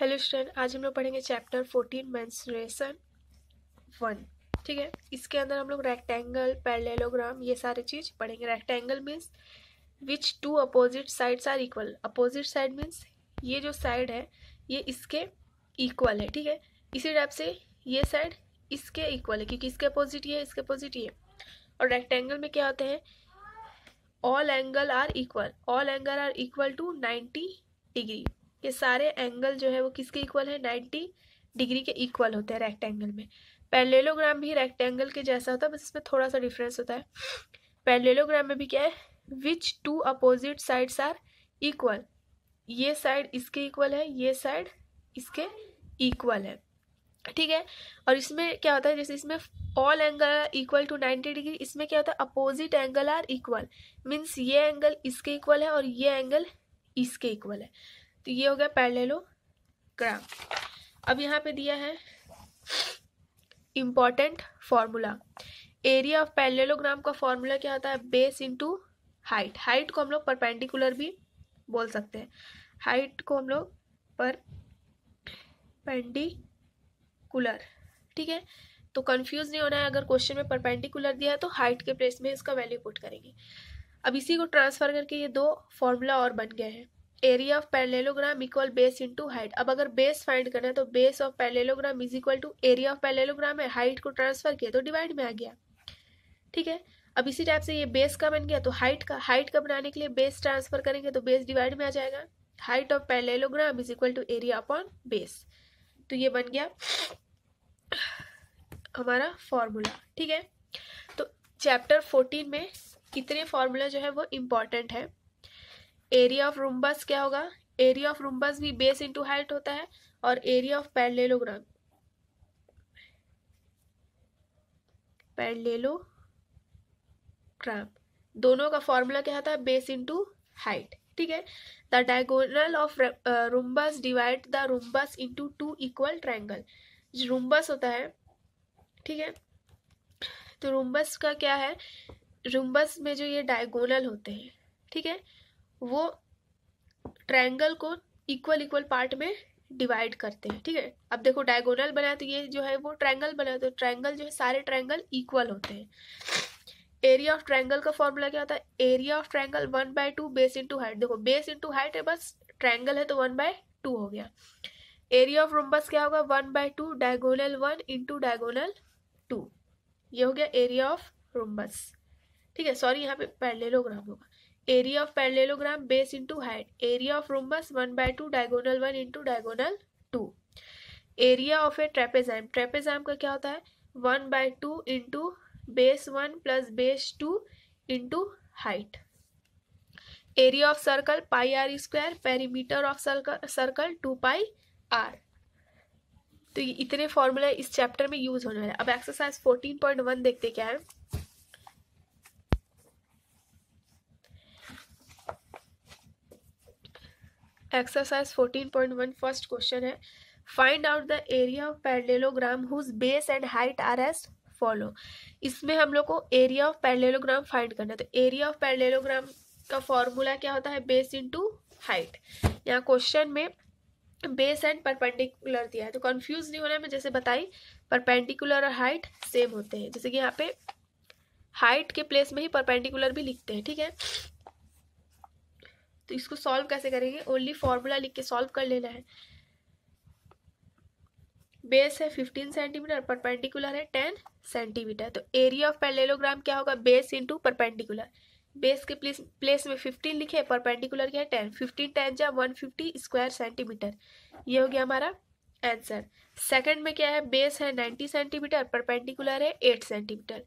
hello student आज हम लोग पढ़ेंगे चैप्टर फोर्टीन मैंसुरेशन वन ठीक है इसके अंदर हम लोग रेक्टेंगल पैरेलोग्राम ये सारे चीज़ पढ़ेंगे rectangle means which two opposite sides are equal opposite side means ये जो साइड है ये इसके इक्वल है ठीक है इसी टाइप से ये साइड इसके इक्वल है क्योंकि इसके अपोजिट ये इसके अपोजिट ये और रेक्टेंगल में क्या होते हैं all angle are equal all angle are equal to ninety degree ये सारे एंगल जो है वो किसके इक्वल है नाइन्टी डिग्री के इक्वल होते हैं रेक्टेंगल में पैलेलोग्राम भी रेक्टेंगल के जैसा होता है बस इसमें थोड़ा सा डिफरेंस होता है पैलेलोग्राम में भी क्या है which two opposite sides are equal ये साइड इसके इक्वल है ये साइड इसके इक्वल है ठीक है और इसमें क्या होता है जैसे इसमें all angle are equal to ninety degree इसमें क्या होता है opposite angle are equal means ये एंगल इसके इक्वल है और ये एंगल इसके इक्वल है तो ये हो गया पैरेललोग्राम अब यहाँ पे दिया है important formula area of parallelogram का फॉर्मूला क्या होता है बेस इनटू हाइट हाइट को हम लोग परपेंडिकुलर भी बोल सकते हैं हाइट को हम लोग पर पेंडिकुलर ठीक है तो कंफ्यूज नहीं होना है अगर क्वेश्चन में परपेंडिकुलर दिया है तो हाइट के प्लेस में इसका वैल्यू पुट करेंगे अब इसी को ट्रांसफ़र करके ये दो फॉर्मूला और बन गए हैं area of parallelogram equal base into height अब अगर बेस फाइंड करना है तो base of parallelogram is equal to area of parallelogram है हाइट को ट्रांसफर किया तो डिवाइड में आ गया ठीक है अब इसी टाइप से ये बेस का बन गया तो हाइट का हाइट का बनाने के लिए बेस ट्रांसफर करेंगे तो बेस डिवाइड में आ जाएगा height of parallelogram is equal to area upon base तो ये बन गया हमारा फॉर्मूला ठीक है तो चैप्टर फोर्टीन में इतने फॉर्मूला जो है वो इम्पॉर्टेंट है एरिया ऑफ रूम्बस क्या होगा एरिया ऑफ रूम्बस भी बेस इंटू हाइट होता है और एरिया ऑफ पैरलेलोग्राम पैरलेलोग्राम दोनों का फॉर्मूला क्या होता है बेस इंटू हाइट ठीक है the diagonal of rhombus divide the rhombus into two equal जो रूम्बस होता है ठीक है तो रूम्बस का क्या है रूम्बस में जो ये डायगोनल होते हैं ठीक है वो ट्रायंगल को इक्वल इक्वल पार्ट में डिवाइड करते हैं ठीक है अब देखो डायगोनल बना तो ये जो है वो ट्रायंगल बना तो ट्रायंगल जो है सारे ट्रायंगल इक्वल होते हैं एरिया ऑफ ट्रायंगल का फॉर्मूला क्या होता है area of triangle one by two base into height देखो बेस इंटू हाइट है बस ट्रायंगल है तो वन बाय टू हो गया एरिया ऑफ रोम्बस क्या होगा one by two diagonal one into diagonal two ये हो गया एरिया ऑफ रोम्बस ठीक है सॉरी यहाँ पे पहले ग्राम होगा area of parallelogram base into height area of rhombus one by two diagonal one into diagonal two area of a trapezium trapezium का क्या होता है one by two into base one plus base two into height area of circle pi r square perimeter of circle circle two pi r तो इतने formula इस chapter में use होने वाले अब एक्सरसाइज फोर्टीन पॉइंट वन देखते क्या है एक्सरसाइज 14.1 फर्स्ट क्वेश्चन है find out the area of parallelogram whose base and height are as follow इसमें हम लोग को एरिया ऑफ पैरलेलोग्राम फाइंड करना है तो एरिया ऑफ पैरलेलोग्राम का फॉर्मूला क्या होता है बेस टू हाइट यहाँ क्वेश्चन में बेस एंड परपेंडिकुलर दिया है तो कन्फ्यूज नहीं होना मैं जैसे बताई परपेंडिकुलर और हाइट सेम होते हैं जैसे कि यहाँ पे हाइट के प्लेस में ही परपेंडिकुलर भी लिखते हैं ठीक है तो इसको सॉल्व कैसे करेंगे ओनली फॉर्मूला लिख के सॉल्व कर लेना है बेस है फिफ्टीन सेंटीमीटर परपेंडिकुलर है टेन सेंटीमीटर तो एरिया ऑफ पैलेलोग्राम क्या होगा बेस इंटू परपेंडिकुलर बेस के प्लेस प्लेस में फिफ्टीन लिखे परपेंडिकुलर क्या है टेन फिफ्टीन टेन जा वन फिफ्टी स्क्वायर सेंटीमीटर ये हो गया हमारा आंसर सेकंड में क्या है बेस है नाइन्टी सेंटीमीटर परपेंडिकुलर है eight centimetre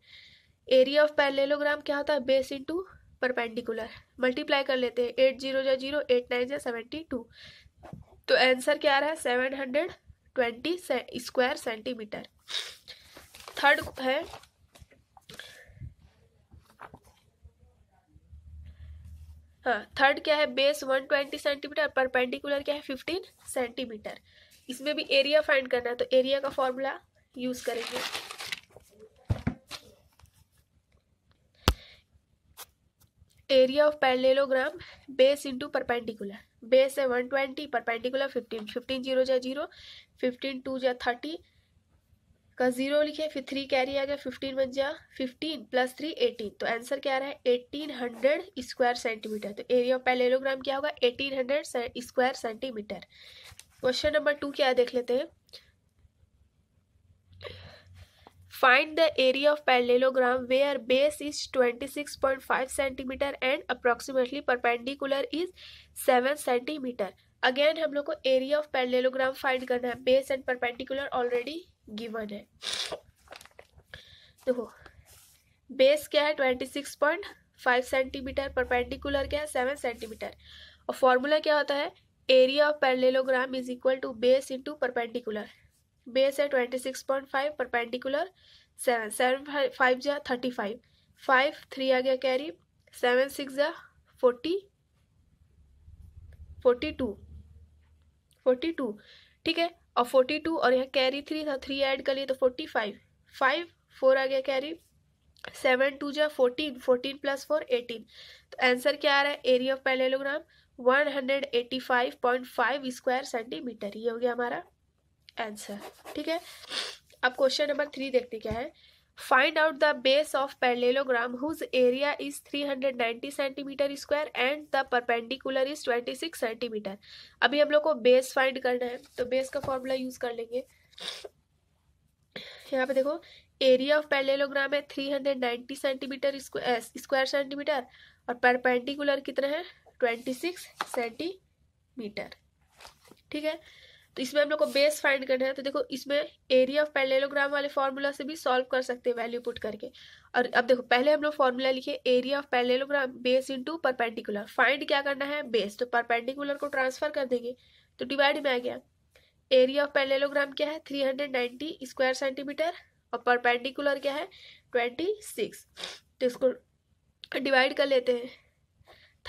area of parallelogram क्या होता है बेस इंटू परपेंडिकुलर मल्टीप्लाई कर लेते हैं एट जीरो जै जीरो एट नाइन जै सेवेंटी टू तो आंसर क्या आ रहा है seven hundred twenty square centimetre third है हाँ थर्ड क्या है base one twenty centimetre perpendicular क्या है फिफ्टीन सेंटीमीटर इसमें भी एरिया फाइंड करना है तो एरिया का फॉर्मूला यूज़ करेंगे area of parallelogram base into perpendicular base है one twenty perpendicular fifteen fifteen zero जै जीरो फिफ्टीन टू जै थर्टी का जीरो लिखे फिर थ्री कैरी आ गया फिफ्टीन बन जा फिफ्टीन प्लस थ्री एटीन तो आंसर क्या आ रहा है एटीन हंड्रेड स्क्वायर सेंटीमीटर तो एरिया ऑफ पैलेलोग्राम क्या होगा eighteen hundred square centimetre question number two क्या देख लेते हैं Find the area of parallelogram where base is 26.5 centimetre and approximately perpendicular is 7 centimetre again हम लोग को एरिया ऑफ पैलेलोग्राम फाइंड करना है base and perpendicular already given है देखो बेस क्या है twenty six point five centimetre perpendicular क्या है सेवन सेंटीमीटर और फॉर्मूला क्या होता है area of parallelogram is equal to base into perpendicular base है twenty six point five perpendicular seven seven five जा थर्टी फाइव फाइव थ्री आ गया carry seven six जा forty forty two forty two ठीक है और फोर्टी टू और यहाँ carry three था थ्री ऐड कर लिए तो फोर्टी फाइव फाइव फोर आ गया कैरी सेवन टू जा fourteen fourteen plus four eighteen तो आंसर क्या आ रहा है area of parallelogram one hundred eighty five point five square centimetre ये हो गया हमारा आंसर ठीक है अब क्वेश्चन नंबर थ्री देखते क्या है find out the base of parallelogram whose area is 390 centimetre square and the perpendicular is 26 centimetre अभी हम लोग को बेस फाइंड करना है तो बेस का फॉर्मूला यूज कर लेंगे यहाँ पे देखो एरिया ऑफ पैरलेलोग्राम है 390 सेंटीमीटर स्क्वायर सेंटीमीटर और परपेंडिकुलर कितना है 26 सेंटीमीटर ठीक है तो इसमें हम लोग को बेस फाइंड करना है तो देखो इसमें एरिया ऑफ पैरेललोग्राम वाले फार्मूला से भी सॉल्व कर सकते हैं वैल्यू पुट करके और अब देखो पहले हम लोग फार्मूला लिखे area of parallelogram base into perpendicular find क्या करना है बेस तो परपेंडिकुलर को ट्रांसफर कर देंगे तो डिवाइड में आ गया एरिया ऑफ पैरेललोग्राम क्या है नाइन्टी स्क्वायर सेंटीमीटर और परपेंडिकुलर क्या है सिक्स तो इसको डिवाइड कर लेते हैं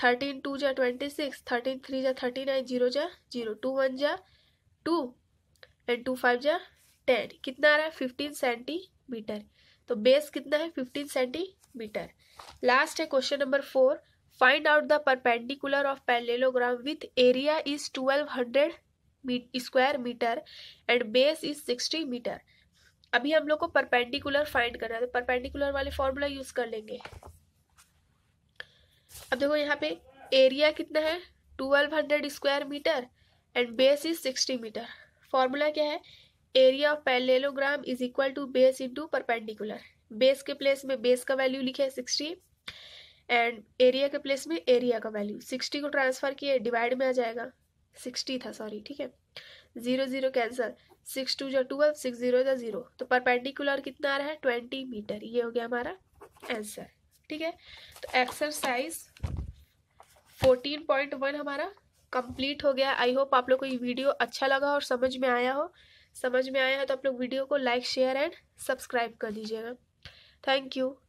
थर्टीन टू जा ट्वेंटी सिक्स थर्टीन थ्री जा थर्टी नाइन जीरो जा जीरो टू वन जा टू एंड टू फाइव जा टेन कितना आ रहा है फिफ्टीन सेंटीमीटर तो बेस कितना है फिफ्टीन सेंटीमीटर लास्ट है question number four find out the perpendicular of parallelogram with area is twelve hundred square metre and base is sixty metre अभी हम लोग को परपेंडिकुलर फाइंड करना है तो परपेंडिकुलर वाले फॉर्मूला यूज कर लेंगे अब देखो यहाँ पे एरिया कितना है twelve hundred square metre and base is sixty metre formula क्या है area of parallelogram is equal to base into perpendicular base के प्लेस में बेस का वैल्यू लिखे सिक्सटी एंड एरिया के प्लेस में एरिया का वैल्यू सिक्सटी को ट्रांसफर किए डिवाइड में आ जाएगा सिक्सटी था सॉरी ठीक है जीरो जीरो कैंसर सिक्स टू जो ट्वेल्व सिक्स जीरो जो जीरो तो परपेंडिकुलर कितना आ रहा है ट्वेंटी मीटर ये हो गया हमारा आंसर ठीक है तो एक्सरसाइज फोर्टीन पॉइंट वन हमारा कंप्लीट हो गया आई होप आप लोग को ये वीडियो अच्छा लगा और समझ में आया हो समझ में आया है तो आप लोग वीडियो को लाइक शेयर एंड सब्सक्राइब कर दीजिएगा थैंक यू